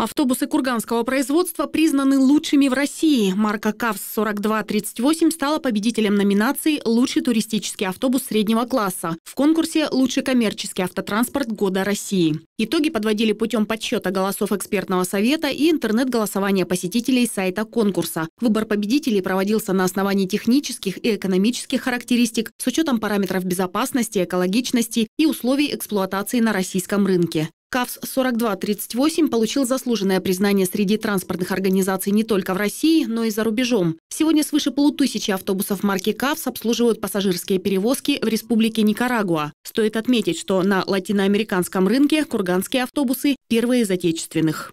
Автобусы курганского производства признаны лучшими в России. Марка КАВС-4238 стала победителем номинации «Лучший туристический автобус среднего класса» в конкурсе «Лучший коммерческий автотранспорт года России». Итоги подводили путем подсчета голосов экспертного совета и интернет-голосования посетителей сайта конкурса. Выбор победителей проводился на основании технических и экономических характеристик с учетом параметров безопасности, экологичности и условий эксплуатации на российском рынке. КАВС-4238 получил заслуженное признание среди транспортных организаций не только в России, но и за рубежом. Сегодня свыше полутысячи автобусов марки КАВС обслуживают пассажирские перевозки в республике Никарагуа. Стоит отметить, что на латиноамериканском рынке курганские автобусы – первые из отечественных.